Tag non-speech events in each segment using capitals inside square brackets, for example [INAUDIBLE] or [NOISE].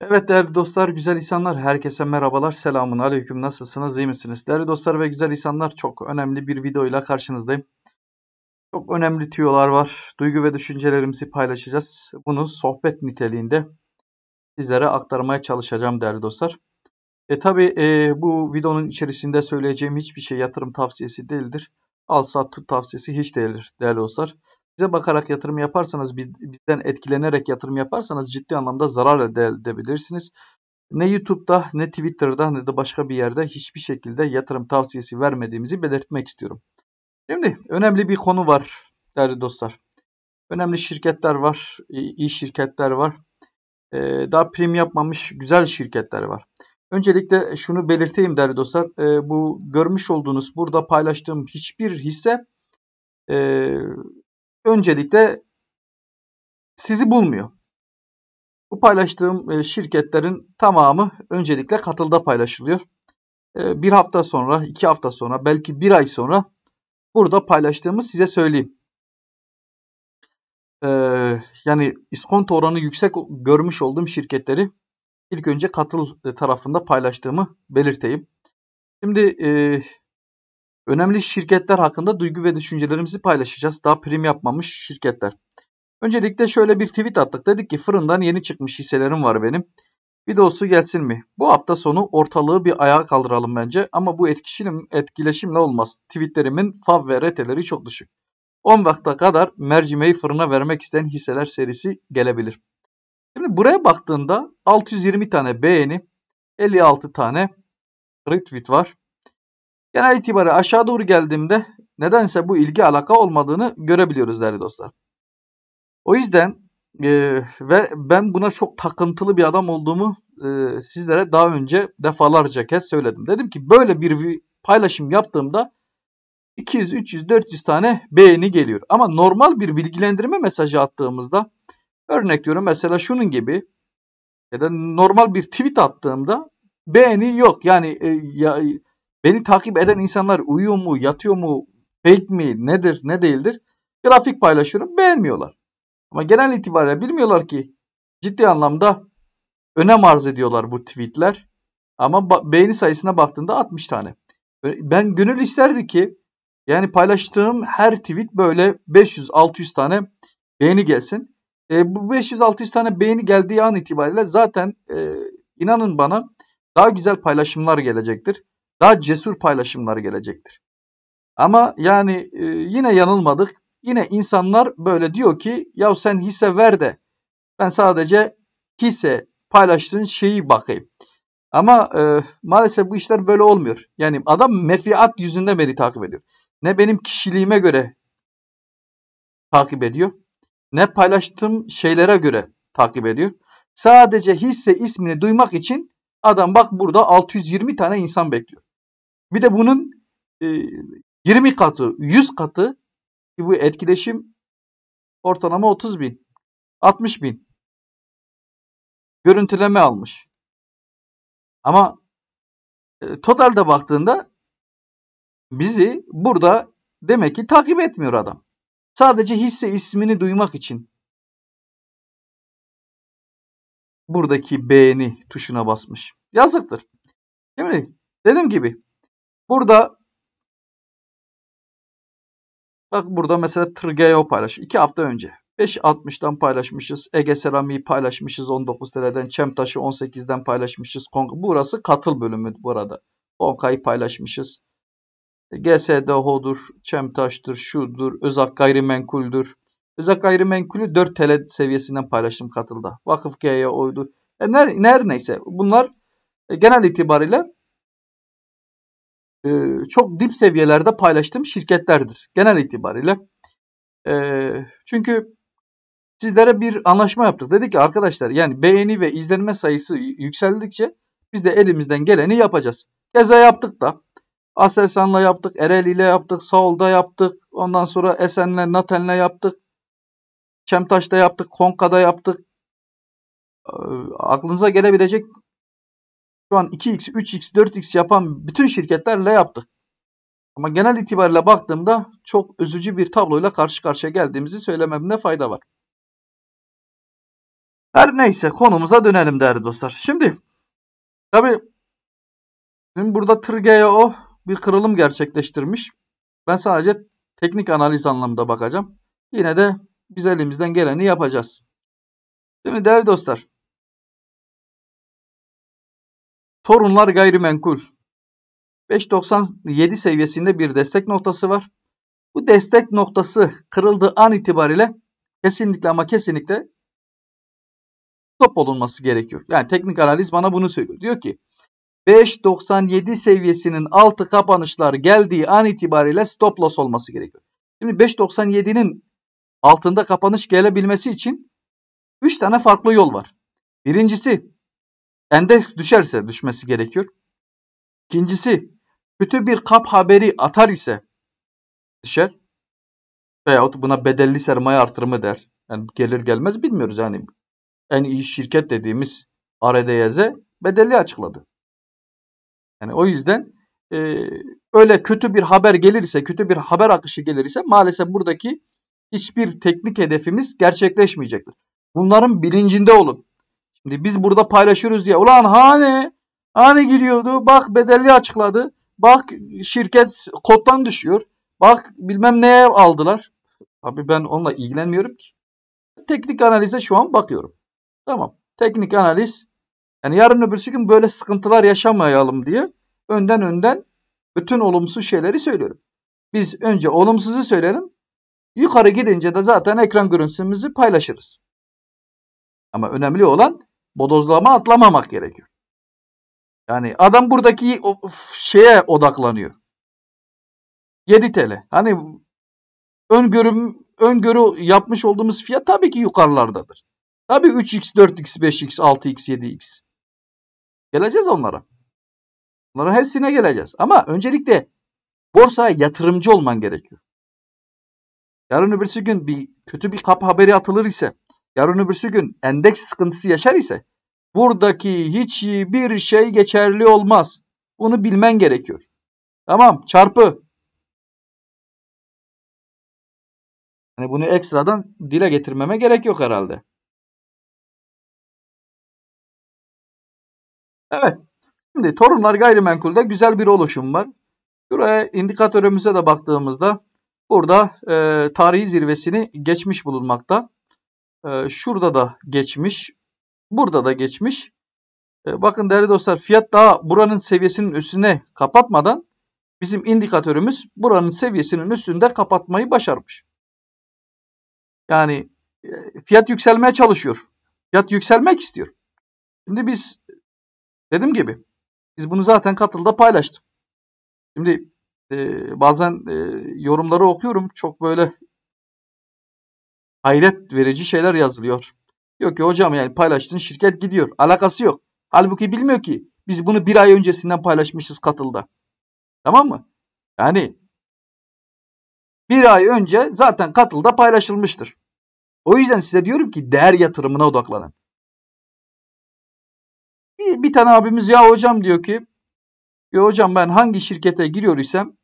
Evet değerli dostlar, güzel insanlar, herkese merhabalar, selamun aleyküm, nasılsınız, iyi misiniz? Değerli dostlar ve güzel insanlar, çok önemli bir video ile karşınızdayım. Çok önemli tüyolar var, duygu ve düşüncelerimizi paylaşacağız. Bunu sohbet niteliğinde sizlere aktarmaya çalışacağım değerli dostlar. E tabi e, bu videonun içerisinde söyleyeceğim hiçbir şey yatırım tavsiyesi değildir. Al sat tut tavsiyesi hiç değildir değerli dostlar bize bakarak yatırım yaparsanız, bizden etkilenerek yatırım yaparsanız ciddi anlamda zarar edebilirsiniz. Ne YouTube'da, ne Twitter'da, ne de başka bir yerde hiçbir şekilde yatırım tavsiyesi vermediğimizi belirtmek istiyorum. Şimdi önemli bir konu var değerli dostlar. Önemli şirketler var, iyi şirketler var. Ee, daha prim yapmamış güzel şirketler var. Öncelikle şunu belirteyim değerli dostlar. Ee, bu görmüş olduğunuz burada paylaştığım hiçbir hisse ee, öncelikle sizi bulmuyor. Bu paylaştığım e, şirketlerin tamamı öncelikle katılda paylaşılıyor. E, bir hafta sonra, iki hafta sonra, belki bir ay sonra burada paylaştığımı size söyleyeyim. E, yani iskonto oranı yüksek görmüş olduğum şirketleri ilk önce katıl tarafında paylaştığımı belirteyim. Şimdi Önemli şirketler hakkında duygu ve düşüncelerimizi paylaşacağız. Daha prim yapmamış şirketler. Öncelikle şöyle bir tweet attık. Dedik ki fırından yeni çıkmış hisselerim var benim. Videosu gelsin mi? Bu hafta sonu ortalığı bir ayağa kaldıralım bence. Ama bu etkileşim, etkileşimle olmaz. Tweetlerimin fav ve reteleri çok düşük. 10 vakte kadar mercimeği fırına vermek isteyen hisseler serisi gelebilir. Şimdi buraya baktığında 620 tane beğeni, 56 tane retweet var. Genel itibariyle aşağı doğru geldiğimde nedense bu ilgi alaka olmadığını görebiliyoruz değerli dostlar. O yüzden e, ve ben buna çok takıntılı bir adam olduğumu e, sizlere daha önce defalarca kez söyledim. Dedim ki böyle bir paylaşım yaptığımda 200, 300, 400 tane beğeni geliyor. Ama normal bir bilgilendirme mesajı attığımızda örnek diyorum mesela şunun gibi ya da normal bir tweet attığımda beğeni yok. Yani e, ya, Beni takip eden insanlar uyuyor mu, yatıyor mu, fake mi, nedir, ne değildir? Grafik paylaşıyorum, beğenmiyorlar. Ama genel itibariyle bilmiyorlar ki ciddi anlamda önem arz ediyorlar bu tweetler. Ama beğeni sayısına baktığında 60 tane. Ben gönül isterdi ki yani paylaştığım her tweet böyle 500-600 tane beğeni gelsin. E, bu 500-600 tane beğeni geldiği an itibariyle zaten e, inanın bana daha güzel paylaşımlar gelecektir daha cesur paylaşımları gelecektir. Ama yani e, yine yanılmadık. Yine insanlar böyle diyor ki ya sen hisse ver de ben sadece hisse paylaştığın şeyi bakayım. Ama e, maalesef bu işler böyle olmuyor. Yani adam mefiat yüzünde beni takip ediyor. Ne benim kişiliğime göre takip ediyor. Ne paylaştığım şeylere göre takip ediyor. Sadece hisse ismini duymak için adam bak burada 620 tane insan bekliyor. Bir de bunun e, 20 katı, 100 katı ki bu etkileşim ortalama 30 bin, 60 bin görüntüleme almış. Ama e, totalde baktığında bizi burada demek ki takip etmiyor adam. Sadece hisse ismini duymak için buradaki beğeni tuşuna basmış. Yazıktır. Değil mi? Dediğim gibi Burada bak burada mesela Tırgeo paylaş. 2 hafta önce. 5.60'dan paylaşmışız. Ege Serami'yi paylaşmışız 19 TL'den. Çemtaş'ı 18'den paylaşmışız. Burası katıl bölümü burada. Konka'yı paylaşmışız. E, GSDH'dur, Çemtaş'tır, şudur, Özak Gayrimenkul'dür. Özak Gayrimenkul'ü 4 TL seviyesinden paylaştım katılda. Vakıf G'ye oydu. E, ner, neredeyse bunlar e, genel itibariyle e, çok dip seviyelerde paylaştığım şirketlerdir genel itibariyle. E, çünkü sizlere bir anlaşma yaptık. Dedik ki arkadaşlar yani beğeni ve izlenme sayısı yükseldikçe biz de elimizden geleni yapacağız. Keza yaptık da. Aselsan'la yaptık, Erel ile yaptık, Saul'da yaptık. Ondan sonra Esen'le, Naten'le yaptık. Çemtaş'ta yaptık, Konka'da yaptık. E, aklınıza gelebilecek şu an 2x, 3x, 4x yapan bütün şirketlerle yaptık. Ama genel itibariyle baktığımda çok üzücü bir tabloyla karşı karşıya geldiğimizi söylememde fayda var. Her neyse konumuza dönelim değerli dostlar. Şimdi tabi şimdi burada TRGO bir kırılım gerçekleştirmiş. Ben sadece teknik analiz anlamında bakacağım. Yine de biz elimizden geleni yapacağız. Şimdi değerli dostlar Torunlar gayrimenkul. 5.97 seviyesinde bir destek noktası var. Bu destek noktası kırıldığı an itibariyle kesinlikle ama kesinlikle stop olunması gerekiyor. Yani teknik analiz bana bunu söylüyor. Diyor ki 5.97 seviyesinin altı kapanışlar geldiği an itibariyle stop loss olması gerekiyor. Şimdi 5.97'nin altında kapanış gelebilmesi için 3 tane farklı yol var. Birincisi Endeks düşerse düşmesi gerekiyor. İkincisi kötü bir kap haberi atar ise düşer. Veyahut buna bedelli sermaye artırımı der. Yani gelir gelmez bilmiyoruz yani. En iyi şirket dediğimiz RDYZ bedelli açıkladı. Yani o yüzden e, öyle kötü bir haber gelirse, kötü bir haber akışı gelirse maalesef buradaki hiçbir teknik hedefimiz gerçekleşmeyecektir. Bunların bilincinde olun. Şimdi biz burada paylaşıyoruz ya. Ulan hani hani giriyordu. Bak bedelli açıkladı. Bak şirket kottan düşüyor. Bak bilmem neye aldılar. Abi ben onunla ilgilenmiyorum ki. Teknik analize şu an bakıyorum. Tamam. Teknik analiz yani yarın öbürsü gün böyle sıkıntılar yaşamayalım diye önden önden bütün olumsuz şeyleri söylüyorum. Biz önce olumsuzu söylerim. Yukarı gidince de zaten ekran görüntümüzü paylaşırız. Ama önemli olan bodozlama atlamamak gerekiyor. Yani adam buradaki şeye odaklanıyor. 7 TL. Hani öngörüm öngörü yapmış olduğumuz fiyat tabii ki yukarılardadır. Tabii 3x, 4x, 5x, 6x, 7x. Geleceğiz onlara. Onların hepsine geleceğiz. Ama öncelikle borsaya yatırımcı olman gerekiyor. Yarın öbürsü gün bir kötü bir kap haberi atılır ise yarın öbürsü gün endeks sıkıntısı yaşar ise buradaki hiçbir şey geçerli olmaz. Bunu bilmen gerekiyor. Tamam çarpı. Yani bunu ekstradan dile getirmeme gerek yok herhalde. Evet. Şimdi torunlar gayrimenkulde güzel bir oluşum var. Şuraya indikatörümüze de baktığımızda burada e, tarihi zirvesini geçmiş bulunmakta. Ee, şurada da geçmiş. Burada da geçmiş. Ee, bakın değerli dostlar fiyat daha buranın seviyesinin üstüne kapatmadan bizim indikatörümüz buranın seviyesinin üstünde kapatmayı başarmış. Yani e, fiyat yükselmeye çalışıyor. Fiyat yükselmek istiyor. Şimdi biz dediğim gibi biz bunu zaten katılda paylaştım. Şimdi e, bazen e, yorumları okuyorum. Çok böyle hayret verici şeyler yazılıyor. Diyor ki hocam yani paylaştığın şirket gidiyor. Alakası yok. Halbuki bilmiyor ki biz bunu bir ay öncesinden paylaşmışız katılda. Tamam mı? Yani bir ay önce zaten katılda paylaşılmıştır. O yüzden size diyorum ki değer yatırımına odaklanın. Bir, bir tane abimiz ya hocam diyor ki ya hocam ben hangi şirkete giriyor isem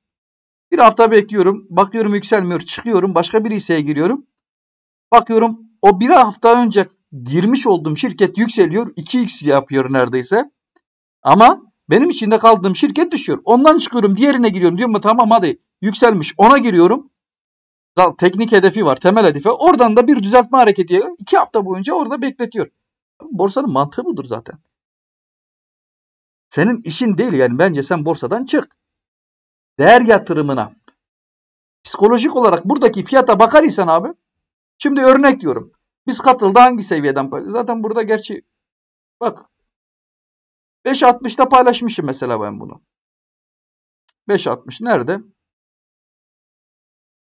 bir hafta bekliyorum. Bakıyorum yükselmiyor. Çıkıyorum. Başka bir hisseye giriyorum. Bakıyorum o bir hafta önce girmiş olduğum şirket yükseliyor. 2x yapıyor neredeyse. Ama benim içinde kaldığım şirket düşüyor. Ondan çıkıyorum diğerine giriyorum. Diyorum tamam hadi yükselmiş ona giriyorum. Teknik hedefi var temel hedefi. Oradan da bir düzeltme hareketi iki hafta boyunca orada bekletiyor. Borsanın mantığı budur zaten. Senin işin değil yani bence sen borsadan çık. Değer yatırımına psikolojik olarak buradaki fiyata bakar isen abi Şimdi örnek diyorum. Biz katılda hangi seviyeden paylaşıyoruz? Zaten burada gerçi bak 5.60'da paylaşmışım mesela ben bunu. 5.60 nerede?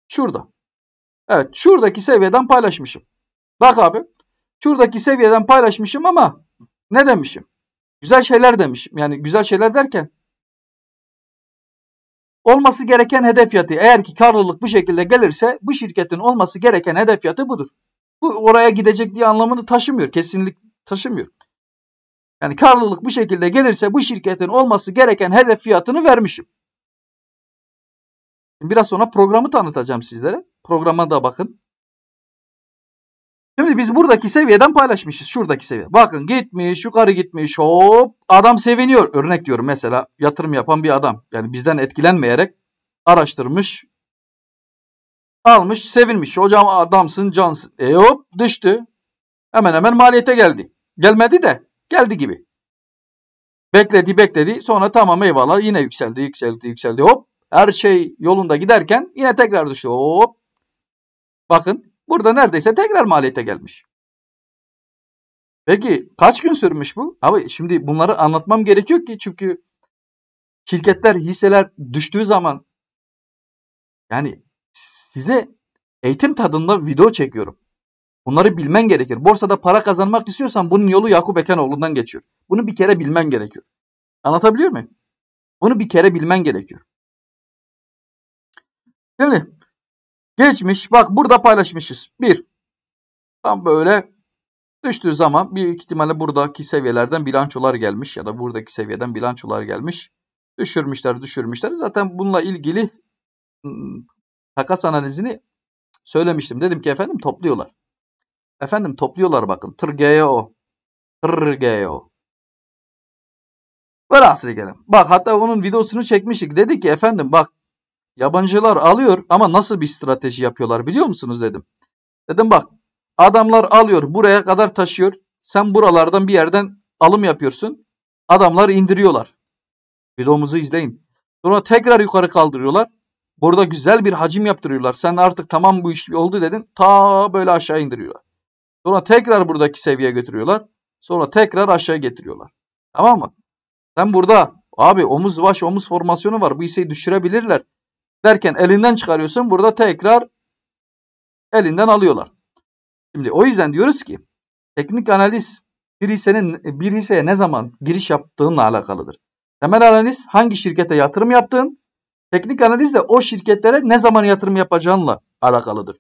Şurada. Evet şuradaki seviyeden paylaşmışım. Bak abi şuradaki seviyeden paylaşmışım ama ne demişim? Güzel şeyler demişim. Yani güzel şeyler derken Olması gereken hedef fiyatı eğer ki karlılık bu şekilde gelirse bu şirketin olması gereken hedef fiyatı budur. Bu oraya gidecek diye anlamını taşımıyor. Kesinlik taşımıyor. Yani karlılık bu şekilde gelirse bu şirketin olması gereken hedef fiyatını vermişim. Biraz sonra programı tanıtacağım sizlere. Programa da bakın. Şimdi biz buradaki seviyeden paylaşmışız. Şuradaki seviye. Bakın gitmiş, yukarı gitmiş. Hop adam seviniyor. Örnek diyorum mesela yatırım yapan bir adam. Yani bizden etkilenmeyerek araştırmış. Almış, sevinmiş. Hocam adamsın, cansın. E hop düştü. Hemen hemen maliyete geldi. Gelmedi de geldi gibi. Bekledi bekledi. Sonra tamam eyvallah yine yükseldi yükseldi yükseldi hop. Her şey yolunda giderken yine tekrar düştü. Hop. Bakın Burada neredeyse tekrar maliyete gelmiş. Peki kaç gün sürmüş bu? Abi şimdi bunları anlatmam gerekiyor ki çünkü şirketler hisseler düştüğü zaman yani size eğitim tadında video çekiyorum. Bunları bilmen gerekir. Borsada para kazanmak istiyorsan bunun yolu Yakup Ekenoğlu'ndan geçiyor. Bunu bir kere bilmen gerekiyor. Anlatabiliyor muyum? Bunu bir kere bilmen gerekiyor. Şimdi Geçmiş bak burada paylaşmışız. 1. Tam böyle düştüğü zaman büyük ihtimalle buradaki seviyelerden bilançolar gelmiş ya da buradaki seviyeden bilançolar gelmiş. Düşürmüşler düşürmüşler. Zaten bununla ilgili hmm, takas analizini söylemiştim. Dedim ki efendim topluyorlar. Efendim topluyorlar bakın. Tırgeo. Tırgeo. Velhasıl gelin. Bak hatta onun videosunu çekmiştik. Dedi ki efendim bak Yabancılar alıyor ama nasıl bir strateji yapıyorlar biliyor musunuz dedim. Dedim bak adamlar alıyor buraya kadar taşıyor. Sen buralardan bir yerden alım yapıyorsun. Adamlar indiriyorlar. Videomuzu izleyin. Sonra tekrar yukarı kaldırıyorlar. Burada güzel bir hacim yaptırıyorlar. Sen artık tamam bu iş oldu dedin. Ta böyle aşağı indiriyorlar. Sonra tekrar buradaki seviyeye götürüyorlar. Sonra tekrar aşağı getiriyorlar. Tamam mı? Sen burada abi omuz baş omuz formasyonu var. Bu hisseyi düşürebilirler derken elinden çıkarıyorsun. Burada tekrar elinden alıyorlar. Şimdi o yüzden diyoruz ki teknik analiz bir hissenin bir hisseye ne zaman giriş yaptığınla alakalıdır. Temel analiz hangi şirkete yatırım yaptığın, teknik analiz de o şirketlere ne zaman yatırım yapacağınla alakalıdır.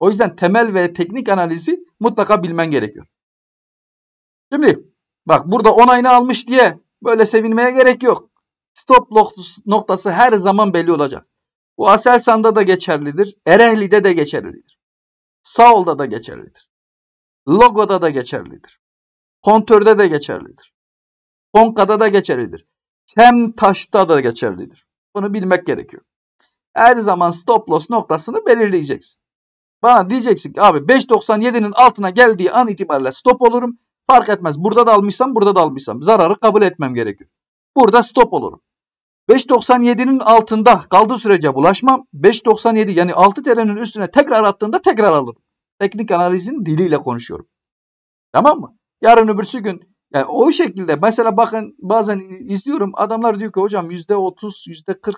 O yüzden temel ve teknik analizi mutlaka bilmen gerekiyor. Şimdi bak burada onayını almış diye böyle sevinmeye gerek yok stop noktası her zaman belli olacak. Bu Aselsan'da da geçerlidir. Ereğli'de de geçerlidir. Saul'da da geçerlidir. Logo'da da geçerlidir. Kontörde de geçerlidir. Konka'da da geçerlidir. Hem taşta da geçerlidir. Bunu bilmek gerekiyor. Her zaman stop loss noktasını belirleyeceksin. Bana diyeceksin ki abi 5.97'nin altına geldiği an itibariyle stop olurum. Fark etmez. Burada da almışsam burada da almışsam zararı kabul etmem gerekiyor. Burada stop olurum. 5.97'nin altında kaldığı sürece bulaşmam. 5.97 yani 6 TL'nin üstüne tekrar attığında tekrar alırım. Teknik analizin diliyle konuşuyorum. Tamam mı? Yarın öbürsü gün yani o şekilde mesela bakın bazen izliyorum adamlar diyor ki hocam %30 %40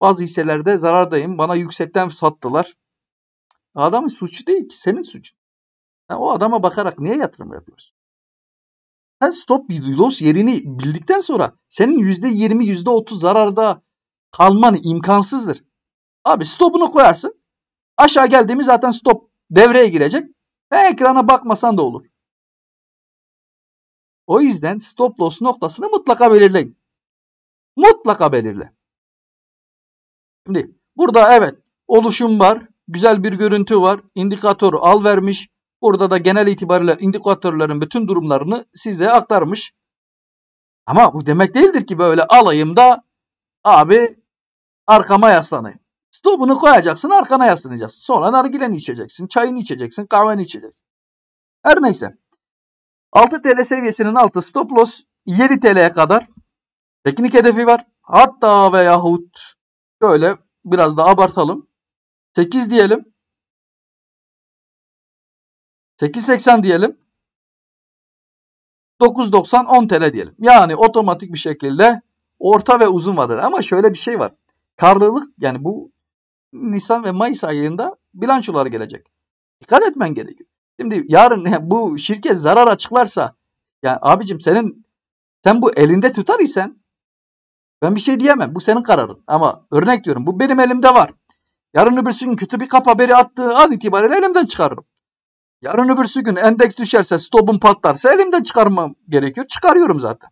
bazı hisselerde zarardayım. Bana yüksekten sattılar. Adamın suçu değil ki senin suçun. Yani o adama bakarak niye yatırım yapıyorsun? stop loss yerini bildikten sonra senin %20 %30 zararda kalman imkansızdır. Abi stopunu koyarsın. Aşağı geldiğimiz zaten stop devreye girecek. Ve ekrana bakmasan da olur. O yüzden stop loss noktasını mutlaka belirleyin. Mutlaka belirle. Şimdi burada evet oluşum var. Güzel bir görüntü var. indikatör al vermiş. Burada da genel itibariyle indikatörlerin bütün durumlarını size aktarmış. Ama bu demek değildir ki böyle alayım da abi arkama yaslanayım. Stopunu koyacaksın arkana yaslanacaksın. Sonra nargileni içeceksin, çayını içeceksin, kahveni içeceksin. Her neyse. 6 TL seviyesinin altı stop loss 7 TL'ye kadar teknik hedefi var. Hatta ve yahut böyle biraz da abartalım. 8 diyelim. 8.80 diyelim. 9.90 10 TL diyelim. Yani otomatik bir şekilde orta ve uzun vadeli. Ama şöyle bir şey var. Karlılık yani bu Nisan ve Mayıs ayında bilançolar gelecek. Dikkat etmen gerekiyor. Şimdi yarın [LAUGHS] bu şirket zarar açıklarsa yani abicim senin sen bu elinde tutar isen ben bir şey diyemem. Bu senin kararın. Ama örnek diyorum bu benim elimde var. Yarın öbürsü gün kötü bir kap haberi attığı an itibariyle elimden çıkarırım. Yarın öbürsü gün endeks düşerse, stopum patlarsa elimden çıkarmam gerekiyor. Çıkarıyorum zaten.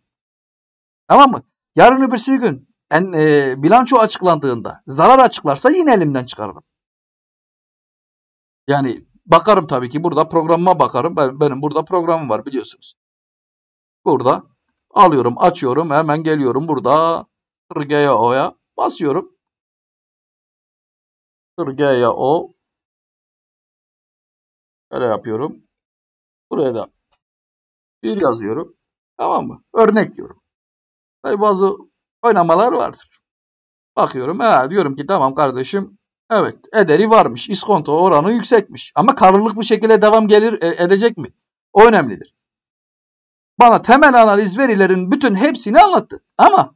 Tamam mı? Yarın öbürsü gün en, e, bilanço açıklandığında zarar açıklarsa yine elimden çıkarırım. Yani bakarım tabii ki burada programıma bakarım. Ben, benim burada programım var biliyorsunuz. Burada alıyorum, açıyorum, hemen geliyorum burada RGO'ya basıyorum. RGO Öyle yapıyorum. Buraya da bir yazıyorum. Tamam mı? Örnek diyorum. Tabii bazı oynamalar vardır. Bakıyorum. He, diyorum ki tamam kardeşim. Evet. Ederi varmış. İskonto oranı yüksekmiş. Ama karlılık bu şekilde devam gelir e, edecek mi? O önemlidir. Bana temel analiz verilerin bütün hepsini anlattı. Ama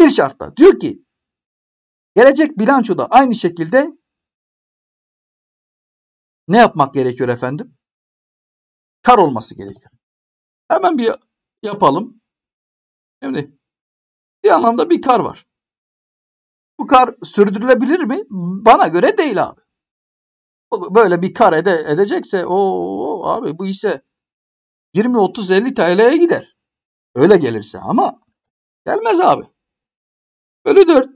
bir şartla diyor ki gelecek bilançoda aynı şekilde ne yapmak gerekiyor efendim? Kar olması gerekiyor. Hemen bir yapalım. Şimdi bir anlamda bir kar var. Bu kar sürdürülebilir mi? Bana göre değil abi. Böyle bir kar ede, edecekse o abi bu ise 20 30 50 TL'ye gider. Öyle gelirse ama gelmez abi. Bölü dört.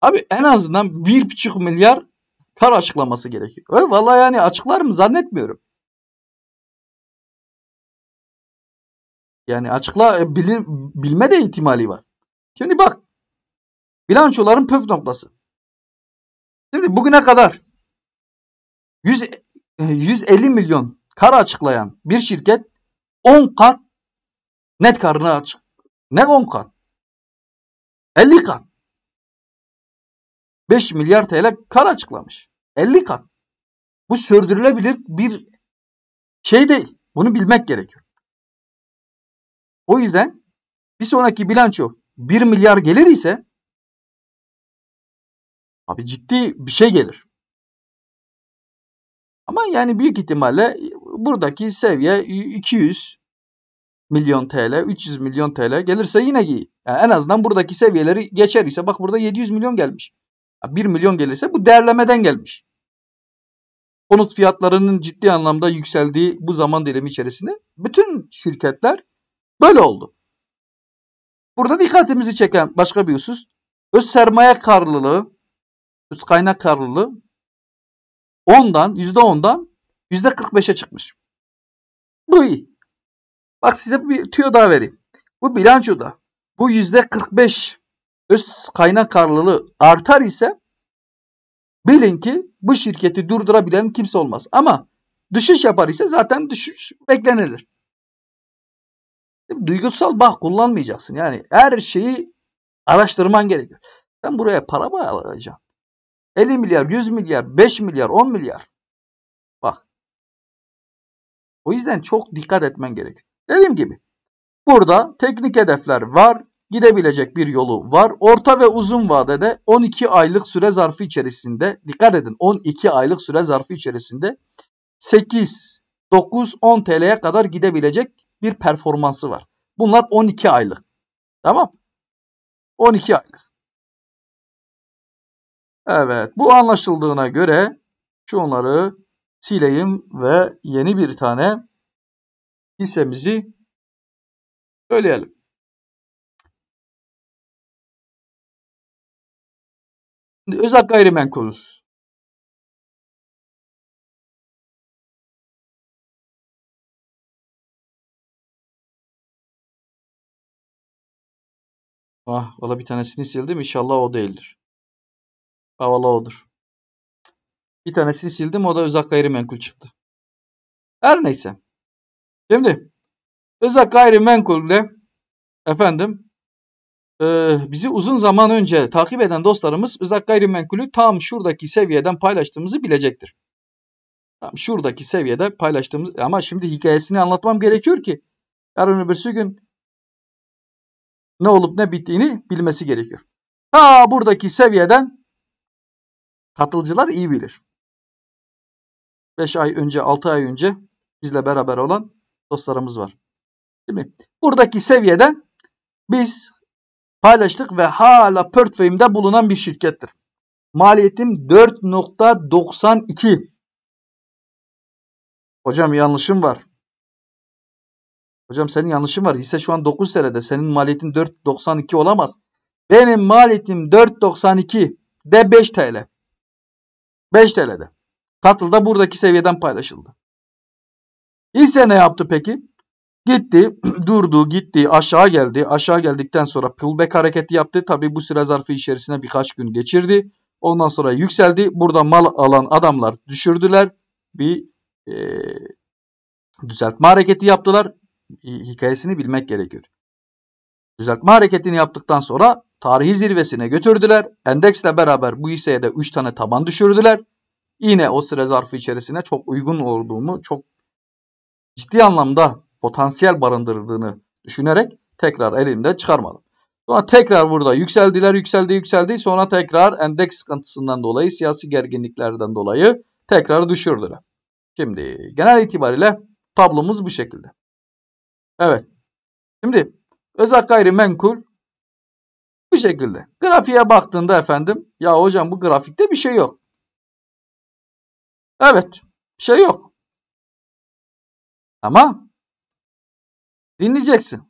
Abi en azından 1,5 milyar kar açıklaması gerekiyor. E, Valla yani açıklar mı zannetmiyorum. Yani açıkla e, bilir, bilme de ihtimali var. Şimdi bak bilançoların püf noktası. Şimdi bugüne kadar 100, 150 e, milyon kar açıklayan bir şirket 10 kat net karını açık. Ne 10 kat? 50 kat. 5 milyar TL kar açıklamış. 50 kat. Bu sürdürülebilir bir şey değil. Bunu bilmek gerekiyor. O yüzden bir sonraki bilanço 1 milyar gelir ise abi ciddi bir şey gelir. Ama yani büyük ihtimalle buradaki seviye 200 milyon TL, 300 milyon TL gelirse yine iyi. Yani en azından buradaki seviyeleri geçer ise bak burada 700 milyon gelmiş. 1 milyon gelirse bu değerlemeden gelmiş. Konut fiyatlarının ciddi anlamda yükseldiği bu zaman dilimi içerisinde bütün şirketler böyle oldu. Burada dikkatimizi çeken başka bir husus öz sermaye karlılığı, öz kaynak karlılığı 10'dan, %10'dan %45'e çıkmış. Bu iyi. Bak size bir tüyo daha vereyim. Bu bilançoda bu %45 öz kaynak karlılığı artar ise bilin ki bu şirketi durdurabilen kimse olmaz. Ama düşüş yapar ise zaten düşüş beklenilir. Duygusal bağ kullanmayacaksın. Yani her şeyi araştırman gerekiyor. Sen buraya para mı alacaksın? 50 milyar, 100 milyar, 5 milyar, 10 milyar. Bak. O yüzden çok dikkat etmen gerekiyor. Dediğim gibi burada teknik hedefler var gidebilecek bir yolu var. Orta ve uzun vadede 12 aylık süre zarfı içerisinde dikkat edin 12 aylık süre zarfı içerisinde 8, 9, 10 TL'ye kadar gidebilecek bir performansı var. Bunlar 12 aylık. Tamam. 12 aylık. Evet bu anlaşıldığına göre şunları sileyim ve yeni bir tane hissemizi söyleyelim. Şimdi özak gayrimenkul. Ah valla bir tanesini sildim. İnşallah o değildir. Ah valla odur. Bir tanesini sildim. O da özak gayrimenkul çıktı. Her neyse. Şimdi özak de efendim ee, bizi uzun zaman önce takip eden dostlarımız uzak gayrimenkulü tam şuradaki seviyeden paylaştığımızı bilecektir. Tam şuradaki seviyede paylaştığımız ama şimdi hikayesini anlatmam gerekiyor ki yarın öbürsü gün ne olup ne bittiğini bilmesi gerekiyor. Ha buradaki seviyeden katılıcılar iyi bilir. 5 ay önce 6 ay önce bizle beraber olan dostlarımız var. Değil mi? Buradaki seviyeden biz paylaştık ve hala portföyümde bulunan bir şirkettir. Maliyetim 4.92. Hocam yanlışım var. Hocam senin yanlışın var. Hisse şu an 9 senede. Senin maliyetin 4.92 olamaz. Benim maliyetim 4.92 de 5 TL. 5 TL'de. da buradaki seviyeden paylaşıldı. Hisse ne yaptı peki? Gitti, [CLEARS THROAT] durdu, gitti, aşağı geldi. Aşağı geldikten sonra pullback hareketi yaptı. Tabi bu süre zarfı içerisinde birkaç gün geçirdi. Ondan sonra yükseldi. Burada mal alan adamlar düşürdüler. Bir e, düzeltme hareketi yaptılar. Hikayesini bilmek gerekiyor. Düzeltme hareketini yaptıktan sonra tarihi zirvesine götürdüler. Endeksle beraber bu hisseye de 3 tane taban düşürdüler. Yine o süre zarfı içerisine çok uygun olduğumu, çok ciddi anlamda potansiyel barındırdığını düşünerek tekrar elimde çıkarmadım. Sonra tekrar burada yükseldiler, yükseldi, yükseldi. Sonra tekrar endeks sıkıntısından dolayı, siyasi gerginliklerden dolayı tekrar düşürdüler. Şimdi genel itibariyle tablomuz bu şekilde. Evet. Şimdi özel gayrimenkul bu şekilde. Grafiğe baktığında efendim ya hocam bu grafikte bir şey yok. Evet. Bir şey yok. Ama Dinleyeceksin.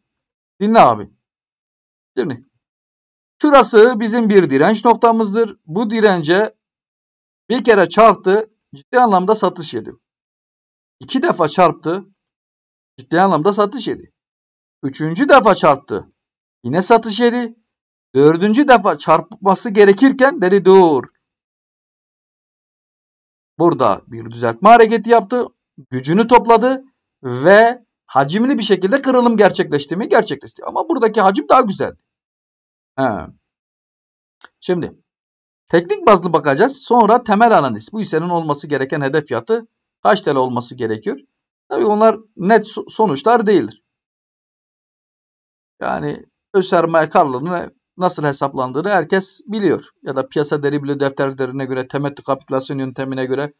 Dinle abi. Dinle. Şurası bizim bir direnç noktamızdır. Bu dirence bir kere çarptı. Ciddi anlamda satış yedi. İki defa çarptı. Ciddi anlamda satış yedi. Üçüncü defa çarptı. Yine satış yedi. Dördüncü defa çarpması gerekirken dedi dur. Burada bir düzeltme hareketi yaptı. Gücünü topladı ve hacimli bir şekilde kırılım gerçekleşti mi? Gerçekleşti. Ama buradaki hacim daha güzel. He. Şimdi teknik bazlı bakacağız. Sonra temel analiz. Bu hissenin olması gereken hedef fiyatı kaç TL olması gerekiyor? Tabii onlar net sonuçlar değildir. Yani öz sermaye karlılığını nasıl hesaplandığını herkes biliyor. Ya da piyasa deribili defterlerine göre, temettü kapitülasyon yöntemine göre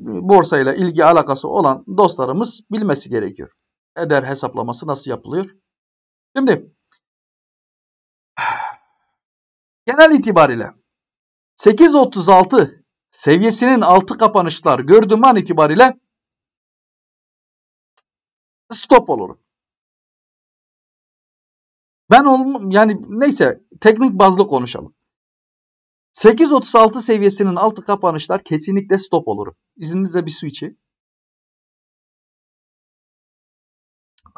borsayla ilgi alakası olan dostlarımız bilmesi gerekiyor. Eder hesaplaması nasıl yapılıyor? Şimdi genel itibariyle 8.36 seviyesinin altı kapanışlar gördüğüm an itibariyle stop olur. Ben olmam yani neyse teknik bazlı konuşalım. 8.36 seviyesinin altı kapanışlar kesinlikle stop olur. İzninizle bir su içi.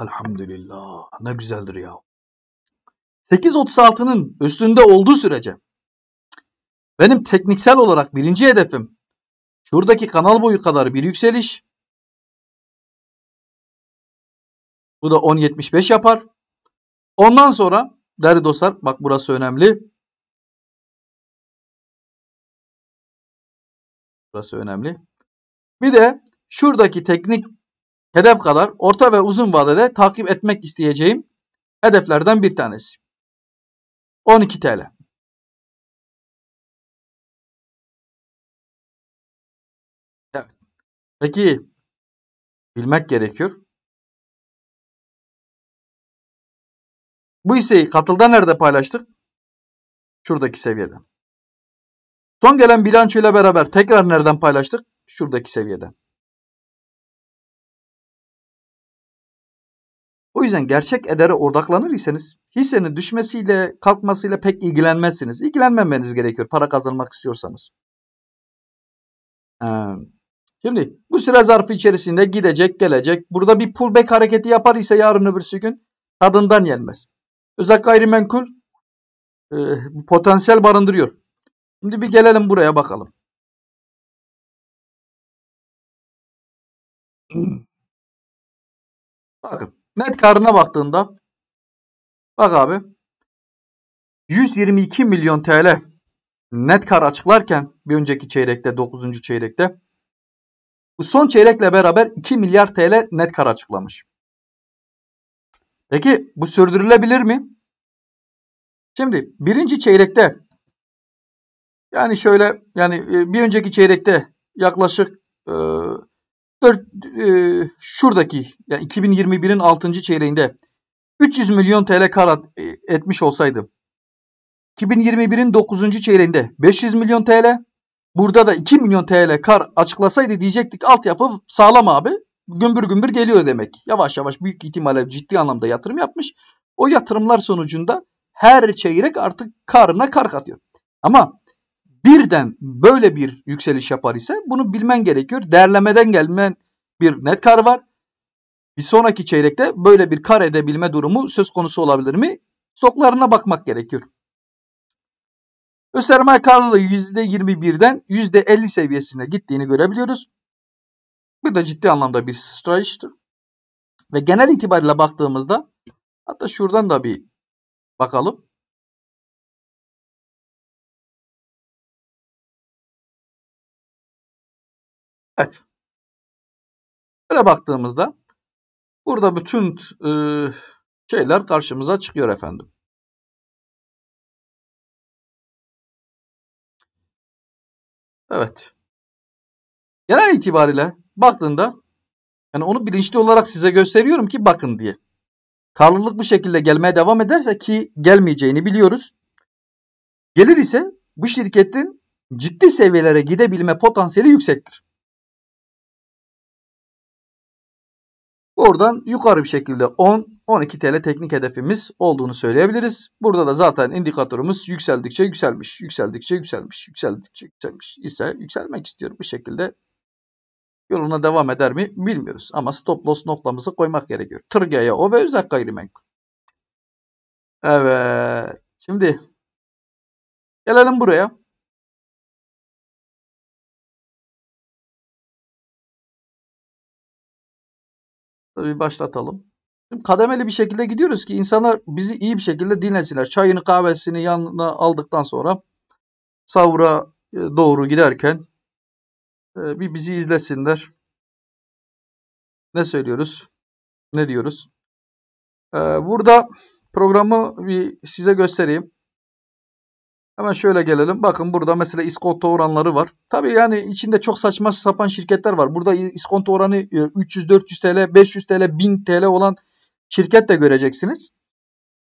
Elhamdülillah. Ne güzeldir ya. 8.36'nın üstünde olduğu sürece benim tekniksel olarak birinci hedefim şuradaki kanal boyu kadar bir yükseliş. Bu da 10.75 yapar. Ondan sonra değerli dostlar bak burası önemli. Burası önemli. Bir de şuradaki teknik hedef kadar orta ve uzun vadede takip etmek isteyeceğim hedeflerden bir tanesi. 12 TL. Evet. Peki bilmek gerekiyor. Bu hisseyi katılda nerede paylaştık? Şuradaki seviyede. Son gelen bilanço ile beraber tekrar nereden paylaştık? Şuradaki seviyeden. O yüzden gerçek edere odaklanır iseniz hissenin düşmesiyle kalkmasıyla pek ilgilenmezsiniz. İlgilenmemeniz gerekiyor para kazanmak istiyorsanız. Ee, şimdi bu süre zarfı içerisinde gidecek gelecek. Burada bir pullback hareketi yapar ise yarın öbür gün tadından yenmez. Özel gayrimenkul e, potansiyel barındırıyor. Şimdi bir gelelim buraya bakalım. Bakın net karına baktığında bak abi 122 milyon TL net kar açıklarken bir önceki çeyrekte 9. çeyrekte bu son çeyrekle beraber 2 milyar TL net kar açıklamış. Peki bu sürdürülebilir mi? Şimdi birinci çeyrekte yani şöyle yani e, bir önceki çeyrekte yaklaşık e, 4 e, şuradaki yani 2021'in 6. çeyreğinde 300 milyon TL kar e, etmiş olsaydı 2021'in 9. çeyreğinde 500 milyon TL burada da 2 milyon TL kar açıklasaydı diyecektik altyapı sağlam abi gümbür gümbür geliyor demek. Yavaş yavaş büyük ihtimalle ciddi anlamda yatırım yapmış. O yatırımlar sonucunda her çeyrek artık karına kar katıyor. Ama birden böyle bir yükseliş yapar ise bunu bilmen gerekiyor. Derlemeden gelmen bir net kar var. Bir sonraki çeyrekte böyle bir kar edebilme durumu söz konusu olabilir mi? Stoklarına bakmak gerekiyor. Öz sermaye karlılığı %21'den %50 seviyesine gittiğini görebiliyoruz. Bu da ciddi anlamda bir stratejdir. Ve genel itibariyle baktığımızda hatta şuradan da bir bakalım. Evet. Böyle baktığımızda burada bütün e, şeyler karşımıza çıkıyor efendim. Evet. Genel itibariyle baktığında yani onu bilinçli olarak size gösteriyorum ki bakın diye. Karlılık bu şekilde gelmeye devam ederse ki gelmeyeceğini biliyoruz. Gelir ise bu şirketin ciddi seviyelere gidebilme potansiyeli yüksektir. Buradan yukarı bir şekilde 10, 12 TL teknik hedefimiz olduğunu söyleyebiliriz. Burada da zaten indikatörümüz yükseldikçe yükselmiş, yükseldikçe yükselmiş, yükseldikçe yükselmiş ise yükselmek istiyorum. Bu şekilde yoluna devam eder mi bilmiyoruz. Ama stop loss noktamızı koymak gerekiyor. Tırge'ye o ve uzak gayrimenkul. Evet. Şimdi gelelim buraya. bir başlatalım. Şimdi kademeli bir şekilde gidiyoruz ki insanlar bizi iyi bir şekilde dinlesinler. Çayını kahvesini yanına aldıktan sonra savura e, doğru giderken e, bir bizi izlesinler. Ne söylüyoruz? Ne diyoruz? E, burada programı bir size göstereyim. Hemen şöyle gelelim. Bakın burada mesela iskonto oranları var. Tabii yani içinde çok saçma sapan şirketler var. Burada iskonto oranı 300-400 TL, 500 TL, 1000 TL olan şirket de göreceksiniz.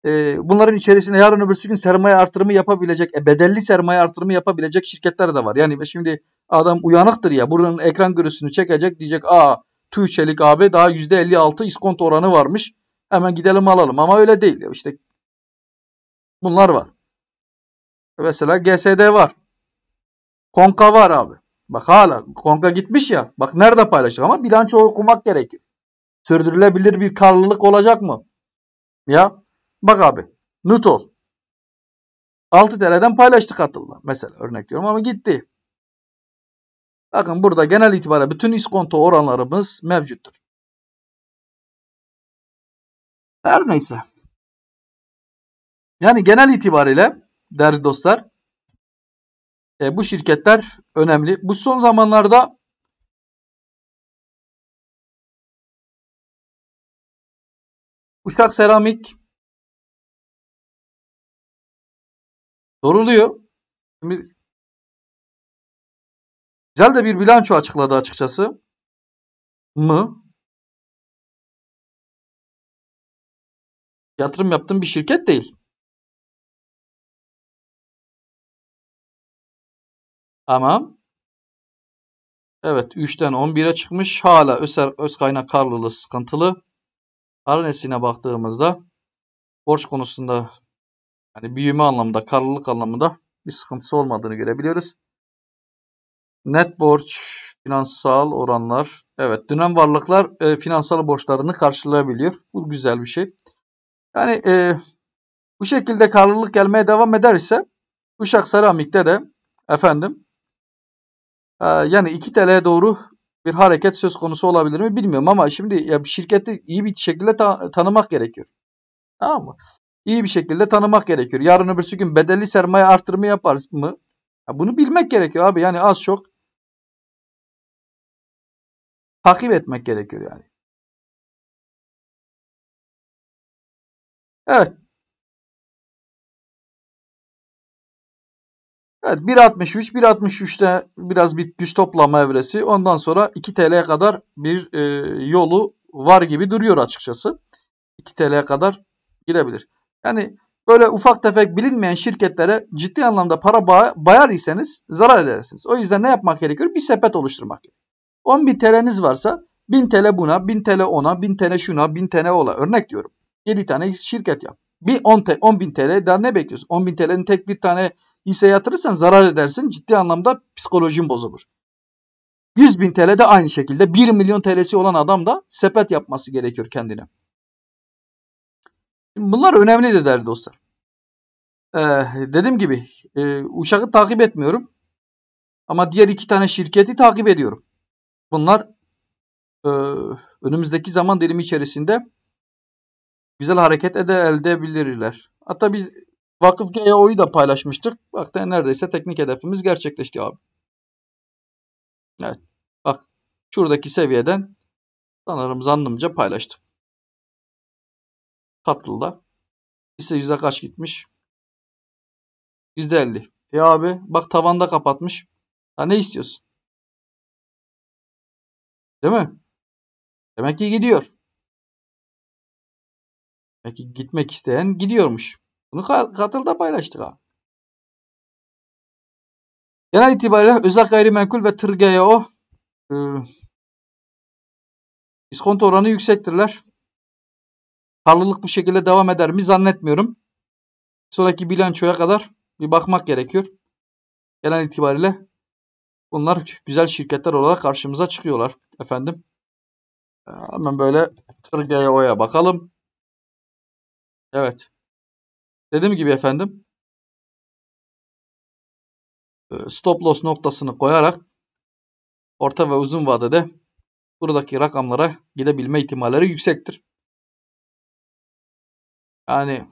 E, bunların içerisinde yarın öbürsü gün sermaye artırımı yapabilecek, e, bedelli sermaye artırımı yapabilecek şirketler de var. Yani şimdi adam uyanıktır ya buranın ekran görüntüsünü çekecek diyecek aa TÜ Çelik AB daha %56 iskonto oranı varmış. Hemen gidelim alalım ama öyle değil. İşte bunlar var. Mesela GSD var. Konka var abi. Bak hala konka gitmiş ya. Bak nerede paylaşıyor ama bilanço okumak gerekir. Sürdürülebilir bir karlılık olacak mı? Ya bak abi Nutol 6 TL'den paylaştık atılma. Mesela örnek diyorum ama gitti. Bakın burada genel itibariyle bütün iskonto oranlarımız mevcuttur. Her neyse. Yani genel itibariyle değerli dostlar. E, bu şirketler önemli. Bu son zamanlarda Uşak Seramik soruluyor. Şimdi güzel de bir bilanço açıkladı açıkçası. Mı? Yatırım yaptığım bir şirket değil. Tamam. Evet 3'ten 11'e çıkmış. Hala Öser, Özkaynak karlılığı sıkıntılı. Harenesine baktığımızda borç konusunda yani büyüme anlamında, karlılık anlamında bir sıkıntısı olmadığını görebiliyoruz. Net borç, finansal oranlar. Evet dönem varlıklar e, finansal borçlarını karşılayabiliyor. Bu güzel bir şey. Yani e, bu şekilde karlılık gelmeye devam eder ise, Uşak Seramik'te de efendim ee, yani iki TL'ye doğru bir hareket söz konusu olabilir mi bilmiyorum ama şimdi ya şirketi iyi bir şekilde ta- tanımak gerekiyor. Tamam mı? İyi bir şekilde tanımak gerekiyor. Yarın öbürsü gün bedelli sermaye artırımı yaparız mı? Ya bunu bilmek gerekiyor abi. Yani az çok takip etmek gerekiyor yani. Evet. Evet 1.63 1.63'te biraz bir düz toplama evresi. Ondan sonra 2 TL'ye kadar bir e, yolu var gibi duruyor açıkçası. 2 TL'ye kadar girebilir. Yani böyle ufak tefek bilinmeyen şirketlere ciddi anlamda para ba bayar iseniz zarar edersiniz. O yüzden ne yapmak gerekiyor? Bir sepet oluşturmak 11 TL'niz varsa 1000 TL buna, 1000 TL ona, 1000 TL şuna, 1000 TL ola. Örnek diyorum. 7 tane şirket yap. Bir 10, 10 bin TL'den ne bekliyorsun? 10 bin TL'nin tek bir tane hisse yatırırsan zarar edersin. Ciddi anlamda psikolojin bozulur. 100 bin TL de aynı şekilde 1 milyon TL'si olan adam da sepet yapması gerekiyor kendine. Bunlar önemli de değerli dostlar. Ee, dediğim gibi e, eh, Uşak'ı takip etmiyorum. Ama diğer iki tane şirketi takip ediyorum. Bunlar e, önümüzdeki zaman dilimi içerisinde güzel hareket ede elde edebilirler. Hatta biz Vakıf GEO'yu da paylaşmıştık. Bak da neredeyse teknik hedefimiz gerçekleşti abi. Evet. Bak şuradaki seviyeden sanırım zannımca paylaştım. Katlı'da. İse yüze kaç gitmiş? Yüzde %50. E abi bak tavanda kapatmış. Ha ne istiyorsun? Değil mi? Demek ki gidiyor. Demek ki gitmek isteyen gidiyormuş. Bunu katılda paylaştık ha. Genel itibariyle özel gayrimenkul ve tır o e, iskonto oranı yüksektirler. Karlılık bu şekilde devam eder mi zannetmiyorum. Sonraki bilançoya kadar bir bakmak gerekiyor. Genel itibariyle bunlar güzel şirketler olarak karşımıza çıkıyorlar efendim. E, hemen böyle tır GEO'ya bakalım. Evet. Dediğim gibi efendim e, stop loss noktasını koyarak orta ve uzun vadede buradaki rakamlara gidebilme ihtimalleri yüksektir. Yani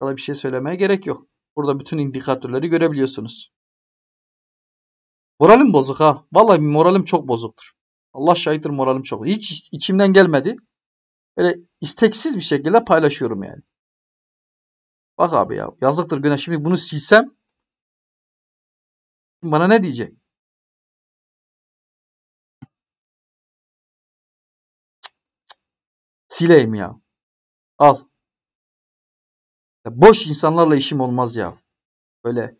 daha bir şey söylemeye gerek yok. Burada bütün indikatörleri görebiliyorsunuz. Moralim bozuk ha. Vallahi moralim çok bozuktur. Allah şahittir moralim çok. Hiç içimden gelmedi. Böyle isteksiz bir şekilde paylaşıyorum yani. Bak abi ya yazıktır güne şimdi bunu silsem bana ne diyecek? Sileyim ya. Al. Ya boş insanlarla işim olmaz ya. Böyle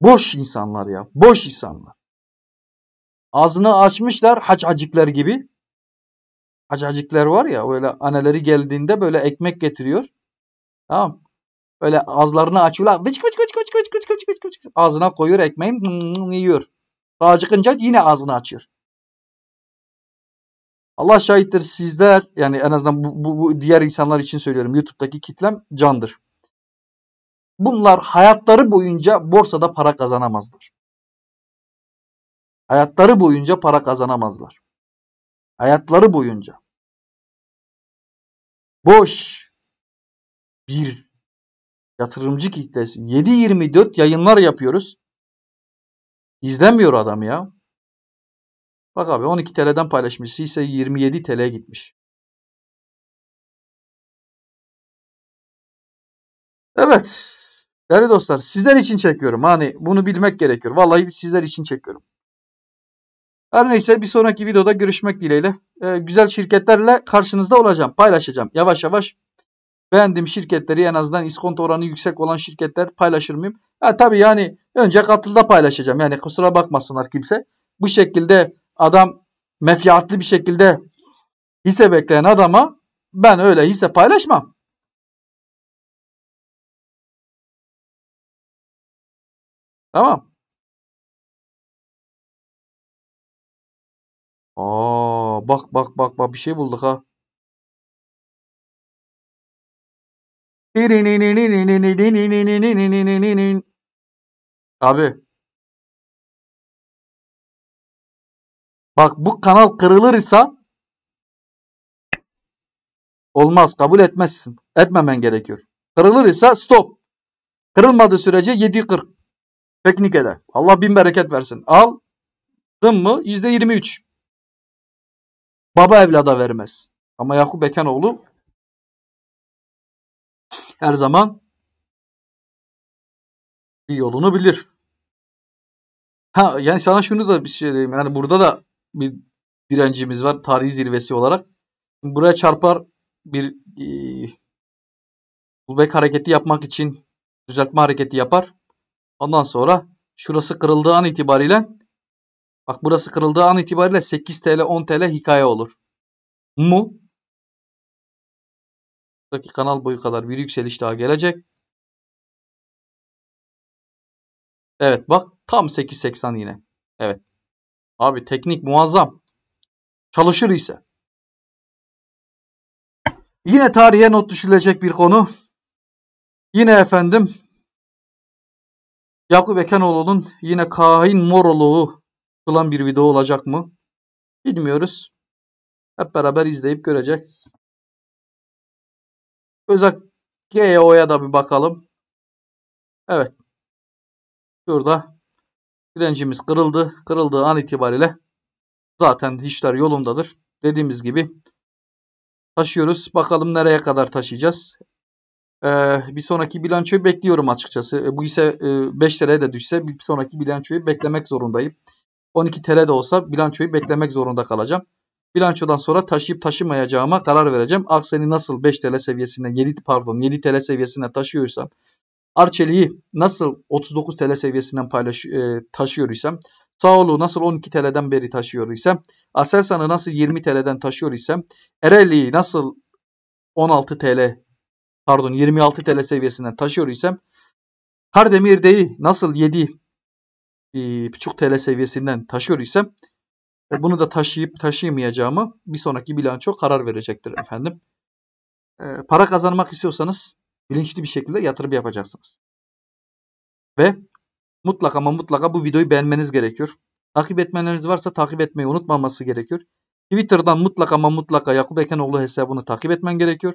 boş insanlar ya. Boş insanlar. Ağzını açmışlar haç acıklar gibi. Hacacikler var ya böyle anneleri geldiğinde böyle ekmek getiriyor. Tamam. Böyle ağızlarını açıyorlar. Vıçk vıçk vıçk vıçk vıçk vıçk vıçk vıçk vıçk. Ağzına koyuyor ekmeği mm, mm, yiyor. Daha acıkınca yine ağzını açıyor. Allah şahittir sizler yani en azından bu, bu, bu diğer insanlar için söylüyorum. YouTube'daki kitlem candır. Bunlar hayatları boyunca borsada para kazanamazlar. Hayatları boyunca para kazanamazlar hayatları boyunca boş bir yatırımcı kitlesi 7-24 yayınlar yapıyoruz. İzlenmiyor adam ya. Bak abi 12 TL'den paylaşmışsı ise 27 TL'ye gitmiş. Evet. Değerli dostlar sizler için çekiyorum. Hani bunu bilmek gerekiyor. Vallahi sizler için çekiyorum. Her neyse bir sonraki videoda görüşmek dileğiyle. Ee, güzel şirketlerle karşınızda olacağım. Paylaşacağım. Yavaş yavaş beğendiğim şirketleri en azından iskonto oranı yüksek olan şirketler paylaşır mıyım? Ha, tabii yani önce katılda paylaşacağım. Yani kusura bakmasınlar kimse. Bu şekilde adam mefiyatlı bir şekilde hisse bekleyen adama ben öyle hisse paylaşmam. Tamam. Aa bak bak bak bak bir şey bulduk ha. Abi. Bak bu kanal kırılırsa olmaz kabul etmezsin. Etmemen gerekiyor. Kırılırsa stop. Kırılmadığı sürece 7.40. Teknik eder. Allah bin bereket versin. Al. Dın mı? %23 baba evlada vermez. Ama Yakup Ekenoğlu her zaman bir yolunu bilir. Ha yani sana şunu da bir şey diyeyim. Yani burada da bir direncimiz var tarihi zirvesi olarak. Buraya çarpar bir e, hareketi yapmak için düzeltme hareketi yapar. Ondan sonra şurası kırıldığı an itibariyle Bak burası kırıldığı an itibariyle 8 TL 10 TL hikaye olur. Mu? Buradaki kanal boyu kadar bir yükseliş daha gelecek. Evet bak tam 8.80 yine. Evet. Abi teknik muazzam. Çalışır ise. Yine tarihe not düşülecek bir konu. Yine efendim Yakup Ekenoğlu'nun yine kahin moroluğu Kılan bir video olacak mı? Bilmiyoruz. Hep beraber izleyip göreceğiz. Özak GEO'ya da bir bakalım. Evet. Şurada direncimiz kırıldı. Kırıldığı an itibariyle zaten işler yolundadır. Dediğimiz gibi taşıyoruz. Bakalım nereye kadar taşıyacağız. Ee, bir sonraki bilançoyu bekliyorum açıkçası. E, bu ise 5 e, liraya da düşse bir sonraki bilançoyu beklemek zorundayım. 12 TL de olsa bilançoyu beklemek zorunda kalacağım. Bilançodan sonra taşıyıp taşımayacağıma karar vereceğim. Aksen'i nasıl 5 TL seviyesine 7 pardon 7 TL seviyesine taşıyorsam Arçeli'yi nasıl 39 TL seviyesinden paylaş, e, taşıyorsam Sağolu nasıl 12 TL'den beri taşıyorsam, isem, Aselsan'ı nasıl 20 TL'den taşıyorsam, Ereliyi nasıl 16 TL pardon 26 TL seviyesinden taşıyorsam, isem, Kardemir'deyi nasıl 7 buçuk TL seviyesinden taşıyor ise bunu da taşıyıp taşıyamayacağımı bir sonraki bilanço karar verecektir efendim. E, para kazanmak istiyorsanız bilinçli bir şekilde yatırım yapacaksınız. Ve mutlaka ama mutlaka bu videoyu beğenmeniz gerekiyor. Takip etmeleriniz varsa takip etmeyi unutmaması gerekiyor. Twitter'dan mutlaka ama mutlaka Yakup Ekenoğlu hesabını takip etmen gerekiyor.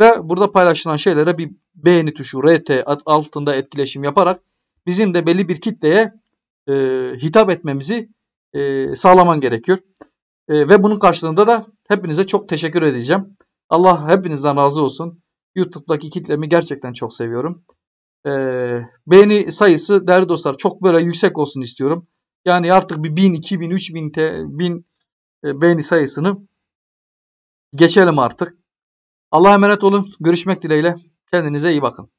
Ve burada paylaşılan şeylere bir beğeni tuşu, RT altında etkileşim yaparak bizim de belli bir kitleye e, hitap etmemizi e, sağlaman gerekiyor. E, ve bunun karşılığında da hepinize çok teşekkür edeceğim. Allah hepinizden razı olsun. YouTube'daki kitlemi gerçekten çok seviyorum. E, beğeni sayısı değerli dostlar çok böyle yüksek olsun istiyorum. Yani artık bir 1000, 2000, 3000, te, bin, e, beğeni sayısını geçelim artık. Allah'a emanet olun. Görüşmek dileğiyle. Kendinize iyi bakın.